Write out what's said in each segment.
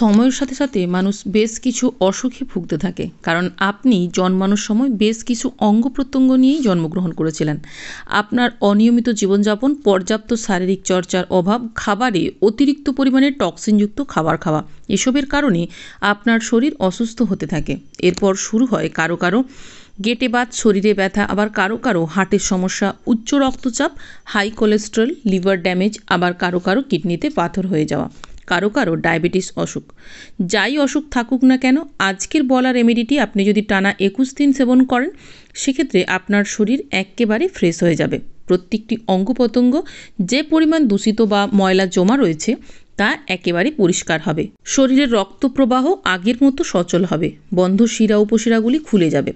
সময়ের সাথে সাথে মানুষ বেশ কিছু অসুখে ভুগতে থাকে কারণ আপনি জন্মানোর সময় বেশ কিছু অঙ্গ প্রত্যঙ্গ নিয়েই জন্মগ্রহণ করেছিলেন আপনার অনিয়মিত জীবনযাপন পর্যাপ্ত শারীরিক চর্চার অভাব খাবারে অতিরিক্ত পরিমাণে টক্সিনযুক্ত খাবার খাওয়া এসবের কারণে আপনার শরীর অসুস্থ হতে থাকে এরপর শুরু হয় কারো কারো গেটে বাত শরীরে ব্যথা আবার কারো কারো হার্টের সমস্যা উচ্চ রক্তচাপ হাই কোলেস্ট্রল লিভার ড্যামেজ আবার কারো কারো কিডনিতে পাথর হয়ে যাওয়া কারো কারো ডায়াবেটিস অসুখ যাই অসুখ থাকুক না কেন আজকের বলা রেমেডিটি আপনি যদি টানা একুশ দিন সেবন করেন সেক্ষেত্রে আপনার শরীর একেবারে ফ্রেশ হয়ে যাবে প্রত্যেকটি অঙ্গপতঙ্গ যে পরিমাণ দূষিত বা ময়লা জমা রয়েছে তা একেবারে পরিষ্কার হবে শরীরের রক্ত প্রবাহ আগের মতো সচল হবে বন্ধ শিরা উপশিরাগুলি খুলে যাবে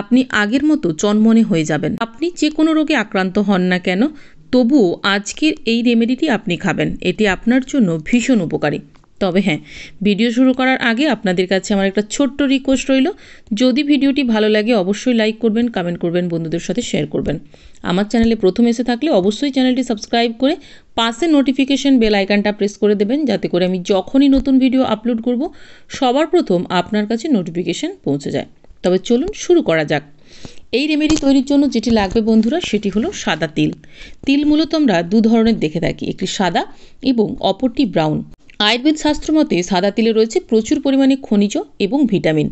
আপনি আগের মতো চনমনে হয়ে যাবেন আপনি যে কোনো রোগে আক্রান্ত হন না কেন তবুও আজকের এই রেমেডিটি আপনি খাবেন এটি আপনার জন্য ভীষণ উপকারী তবে হ্যাঁ ভিডিও শুরু করার আগে আপনাদের কাছে আমার একটা ছোট্ট রিকোয়েস্ট রইল যদি ভিডিওটি ভালো লাগে অবশ্যই লাইক করবেন কমেন্ট করবেন বন্ধুদের সাথে শেয়ার করবেন আমার চ্যানেলে প্রথম এসে থাকলে অবশ্যই চ্যানেলটি সাবস্ক্রাইব করে পাশে নোটিফিকেশন বেল আইকনটা প্রেস করে দেবেন যাতে করে আমি যখনই নতুন ভিডিও আপলোড করব সবার প্রথম আপনার কাছে নোটিফিকেশন পৌঁছে যায় তবে চলুন শুরু করা যাক এই রেমেডি তৈরির জন্য যেটি লাগবে বন্ধুরা সেটি হলো সাদা তিল তিল মূলত আমরা দু ধরনের দেখে থাকি একটি সাদা এবং অপরটি ব্রাউন আয়ুর্বেদ শাস্ত্র মতে সাদা তিলে রয়েছে প্রচুর পরিমাণে খনিজ এবং ভিটামিন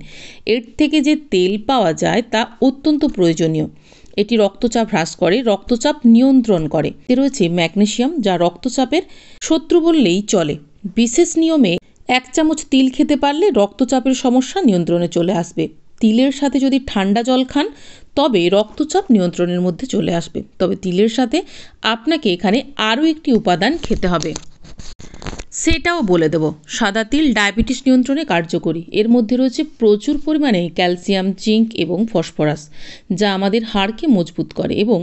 এর থেকে যে তেল পাওয়া যায় তা অত্যন্ত প্রয়োজনীয় এটি রক্তচাপ হ্রাস করে রক্তচাপ নিয়ন্ত্রণ করে এতে রয়েছে ম্যাগনেশিয়াম যা রক্তচাপের শত্রু বললেই চলে বিশেষ নিয়মে এক চামচ তিল খেতে পারলে রক্তচাপের সমস্যা নিয়ন্ত্রণে চলে আসবে তিলের সাথে যদি ঠান্ডা জল খান তবে রক্তচাপ নিয়ন্ত্রণের মধ্যে চলে আসবে তবে তিলের সাথে আপনাকে এখানে আরও একটি উপাদান খেতে হবে সেটাও বলে দেব সাদা তিল ডায়াবেটিস নিয়ন্ত্রণে কার্যকরী এর মধ্যে রয়েছে প্রচুর পরিমাণে ক্যালসিয়াম জিঙ্ক এবং ফসফরাস যা আমাদের হাড়কে মজবুত করে এবং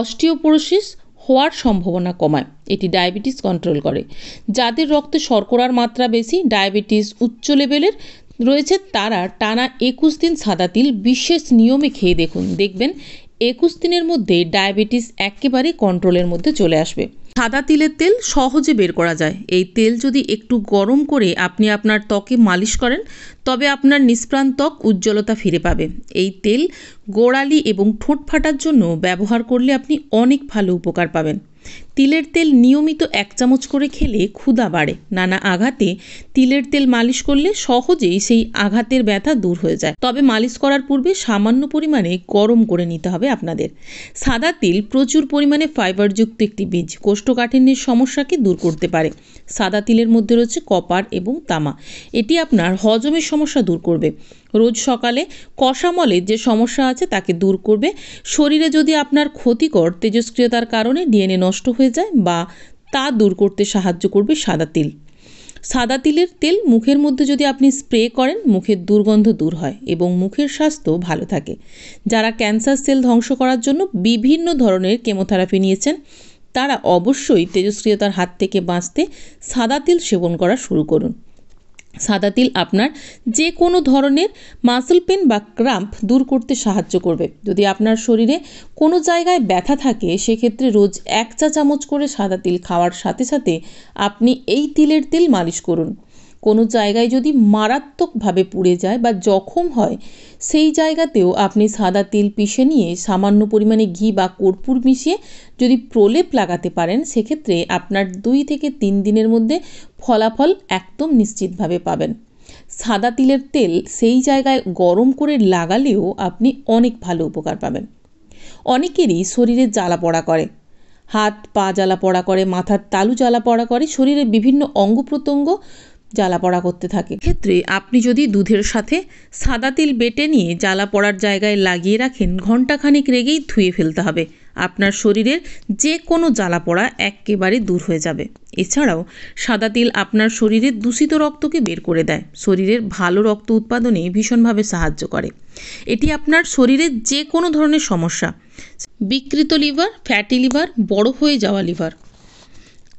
অস্টিওপোরোসিস হওয়ার সম্ভাবনা কমায় এটি ডায়াবেটিস কন্ট্রোল করে যাদের রক্তে শর্করার মাত্রা বেশি ডায়াবেটিস উচ্চ লেভেলের রয়েছে তারা টানা একুশ দিন সাদা তিল বিশেষ নিয়মে খেয়ে দেখুন দেখবেন একুশ দিনের মধ্যে ডায়াবেটিস একেবারে কন্ট্রোলের মধ্যে চলে আসবে সাদা তিলের তেল সহজে বের করা যায় এই তেল যদি একটু গরম করে আপনি আপনার ত্বকে মালিশ করেন তবে আপনার নিষ্প্রাণ ত্বক উজ্জ্বলতা ফিরে পাবে এই তেল গোড়ালি এবং ঠোঁট ফাটার জন্য ব্যবহার করলে আপনি অনেক ভালো উপকার পাবেন তিলের তেল নিয়মিত এক চামচ করে খেলে ক্ষুধা বাড়ে নানা আঘাতে তিলের তেল মালিশ করলে সহজেই সেই আঘাতের ব্যথা দূর হয়ে যায় তবে মালিশ করার পূর্বে সামান্য পরিমাণে গরম করে নিতে হবে আপনাদের সাদা তিল প্রচুর পরিমাণে ফাইবারযুক্ত একটি বীজ কোষ্ঠকাঠিন্যের সমস্যাকে দূর করতে পারে সাদা তিলের মধ্যে রয়েছে কপার এবং তামা এটি আপনার হজমের সমস্যা দূর করবে রোজ সকালে কষামলের যে সমস্যা আছে তাকে দূর করবে শরীরে যদি আপনার ক্ষতিকর তেজস্ক্রিয়তার কারণে ডিএনএ নষ্ট হয়ে হয়ে যায় বা তা দূর করতে সাহায্য করবে সাদা তিল সাদা তিলের তেল মুখের মধ্যে যদি আপনি স্প্রে করেন মুখের দুর্গন্ধ দূর হয় এবং মুখের স্বাস্থ্য ভালো থাকে যারা ক্যান্সার সেল ধ্বংস করার জন্য বিভিন্ন ধরনের কেমোথেরাপি নিয়েছেন তারা অবশ্যই তেজস্ক্রিয়তার হাত থেকে বাঁচতে সাদা তিল সেবন করা শুরু করুন সাদা তিল আপনার যে কোনো ধরনের মাসল পেন বা ক্রাম্প দূর করতে সাহায্য করবে যদি আপনার শরীরে কোনো জায়গায় ব্যথা থাকে সেক্ষেত্রে রোজ এক চা চামচ করে সাদা তিল খাওয়ার সাথে সাথে আপনি এই তিলের তেল মালিশ করুন কোনো জায়গায় যদি মারাত্মকভাবে পুড়ে যায় বা জখম হয় সেই জায়গাতেও আপনি সাদা তেল পিষে নিয়ে সামান্য পরিমাণে ঘি বা কর্পূর মিশিয়ে যদি প্রলেপ লাগাতে পারেন সেক্ষেত্রে আপনার দুই থেকে তিন দিনের মধ্যে ফলাফল একদম নিশ্চিতভাবে পাবেন সাদা তিলের তেল সেই জায়গায় গরম করে লাগালেও আপনি অনেক ভালো উপকার পাবেন অনেকেরই শরীরে জ্বালা পড়া করে হাত পা জ্বালা পড়া করে মাথার তালু জ্বালা পড়া করে শরীরের বিভিন্ন অঙ্গ প্রত্যঙ্গ জ্বালা পড়া করতে থাকে ক্ষেত্রে আপনি যদি দুধের সাথে সাদা তিল বেটে নিয়ে জ্বালা পড়ার জায়গায় লাগিয়ে রাখেন ঘণ্টাখানেক রেগেই ধুয়ে ফেলতে হবে আপনার শরীরের যে কোনো জ্বালা পড়া একেবারে দূর হয়ে যাবে এছাড়াও সাদা তিল আপনার শরীরের দূষিত রক্তকে বের করে দেয় শরীরের ভালো রক্ত উৎপাদনে ভীষণভাবে সাহায্য করে এটি আপনার শরীরের যে কোনো ধরনের সমস্যা বিকৃত লিভার ফ্যাটি লিভার বড় হয়ে যাওয়া লিভার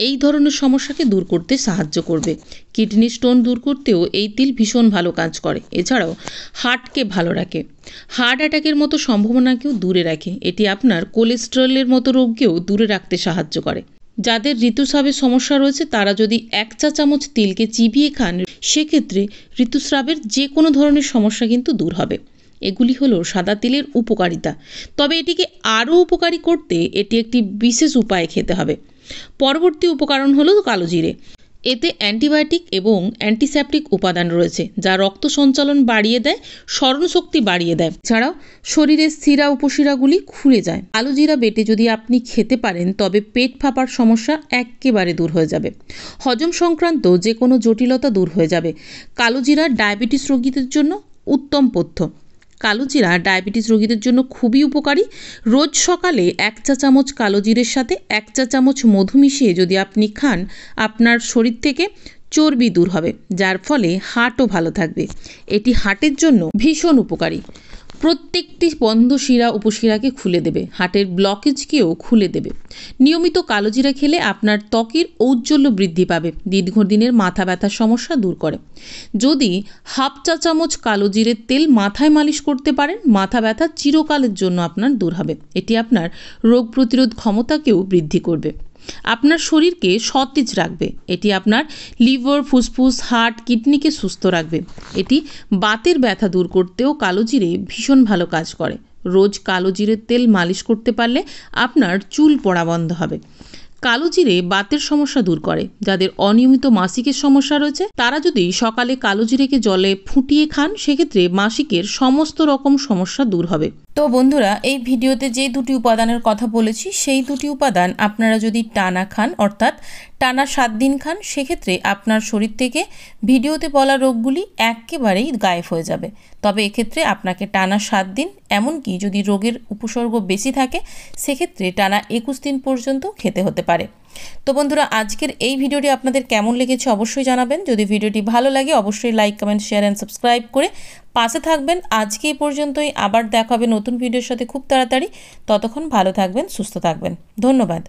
এই ধরনের সমস্যাকে দূর করতে সাহায্য করবে কিডনি স্টোন দূর করতেও এই তিল ভীষণ ভালো কাজ করে এছাড়াও হার্টকে ভালো রাখে হার্ট অ্যাটাকের মতো সম্ভাবনাকেও দূরে রাখে এটি আপনার কোলেস্টেরলের মতো রোগকেও দূরে রাখতে সাহায্য করে যাদের ঋতুস্রাবের সমস্যা রয়েছে তারা যদি এক চা চামচ তিলকে চিবিয়ে খান সেক্ষেত্রে ঋতুস্রাবের যে কোনো ধরনের সমস্যা কিন্তু দূর হবে এগুলি হল সাদা তিলের উপকারিতা তবে এটিকে আরও উপকারী করতে এটি একটি বিশেষ উপায়ে খেতে হবে পরবর্তী উপকরণ হলো কালো জিরে এতে অ্যান্টিবায়োটিক এবং অ্যান্টিসেপটিক উপাদান রয়েছে যা রক্ত সঞ্চালন বাড়িয়ে দেয় স্মরণশক্তি বাড়িয়ে দেয় এছাড়াও শরীরের শিরা উপশিরাগুলি খুলে যায় আলু জিরা বেটে যদি আপনি খেতে পারেন তবে পেট ফাঁপার সমস্যা একেবারে দূর হয়ে যাবে হজম সংক্রান্ত যে কোনো জটিলতা দূর হয়ে যাবে কালো জিরা ডায়াবেটিস রোগীদের জন্য উত্তম পথ্য কালোজিরা ডায়াবেটিস রোগীদের জন্য খুবই উপকারী রোজ সকালে এক চা চামচ কালোজিরের সাথে এক চা চামচ মধু মিশিয়ে যদি আপনি খান আপনার শরীর থেকে চর্বি দূর হবে যার ফলে হার্টও ভালো থাকবে এটি হার্টের জন্য ভীষণ উপকারী প্রত্যেকটি বন্ধ শিরা উপশিরাকে খুলে দেবে হাটের ব্লকেজকেও খুলে দেবে নিয়মিত কালোজিরা খেলে আপনার ত্বকের ঔজ্জ্বল্য বৃদ্ধি পাবে দীর্ঘদিনের মাথা ব্যথার সমস্যা দূর করে যদি হাফ চা চামচ কালোজিরের তেল মাথায় মালিশ করতে পারেন মাথা ব্যথা চিরকালের জন্য আপনার দূর হবে এটি আপনার রোগ প্রতিরোধ ক্ষমতাকেও বৃদ্ধি করবে আপনার শরীরকে সতেজ রাখবে এটি আপনার লিভার ফুসফুস হার্ট কিডনিকে সুস্থ রাখবে এটি বাতের ব্যথা দূর করতেও কালো জিরে ভীষণ ভালো কাজ করে রোজ কালো জিরের তেল মালিশ করতে পারলে আপনার চুল পড়া বন্ধ হবে কালো জিরে বাতের সমস্যা দূর করে যাদের অনিয়মিত মাসিকের সমস্যা রয়েছে তারা যদি সকালে কালো জিরেকে জলে ফুটিয়ে খান সেক্ষেত্রে মাসিকের সমস্ত রকম সমস্যা দূর হবে তো বন্ধুরা এই ভিডিওতে যে দুটি উপাদানের কথা বলেছি সেই দুটি উপাদান আপনারা যদি টানা খান অর্থাৎ টানা সাত দিন খান সেক্ষেত্রে আপনার শরীর থেকে ভিডিওতে বলা রোগগুলি একেবারেই গায়েব হয়ে যাবে তবে এক্ষেত্রে আপনাকে টানা সাত দিন এমনকি যদি রোগের উপসর্গ বেশি থাকে সেক্ষেত্রে টানা একুশ দিন পর্যন্ত খেতে হতে পারে তো বন্ধুরা আজকের এই ভিডিওটি আপনাদের কেমন লেগেছে অবশ্যই জানাবেন যদি ভিডিওটি ভালো লাগে অবশ্যই like comment share and subscribe করে পাশে থাকবেন আজকে এই পর্যন্তই আবার দেখা হবে নতুন ভিডিওর সাথে খুব তাড়াতাড়ি ততক্ষণ ভালো থাকবেন সুস্থ থাকবেন ধন্যবাদ